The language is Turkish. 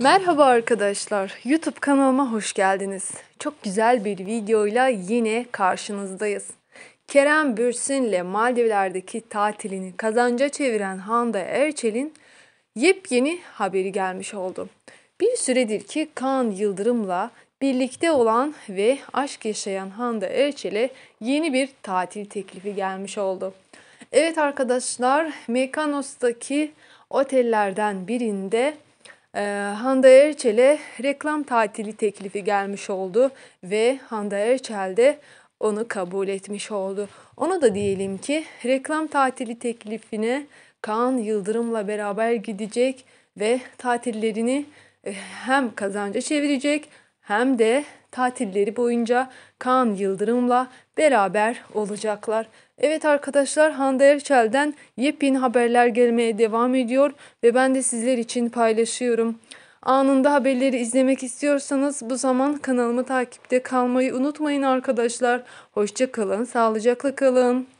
Merhaba arkadaşlar, YouTube kanalıma hoş geldiniz. Çok güzel bir videoyla yine karşınızdayız. Kerem Bürsin ile Maldivler'deki tatilini kazanca çeviren Hande Erçel'in yepyeni haberi gelmiş oldu. Bir süredir ki Kaan Yıldırım'la birlikte olan ve aşk yaşayan Hande Erçel'e yeni bir tatil teklifi gelmiş oldu. Evet arkadaşlar, Mekanos'taki otellerden birinde ee, Hande Erçel'e reklam tatili teklifi gelmiş oldu ve Hande Erçel de onu kabul etmiş oldu. Ona da diyelim ki reklam tatili teklifine Kaan Yıldırım'la beraber gidecek ve tatillerini eh, hem kazanca çevirecek hem de tatilleri boyunca Kaan Yıldırım'la beraber olacaklar. Evet arkadaşlar Hande Erçel'den yepyeni haberler gelmeye devam ediyor ve ben de sizler için paylaşıyorum. Anında haberleri izlemek istiyorsanız bu zaman kanalımı takipte kalmayı unutmayın arkadaşlar. Hoşça kalın, sağlıcakla kalın.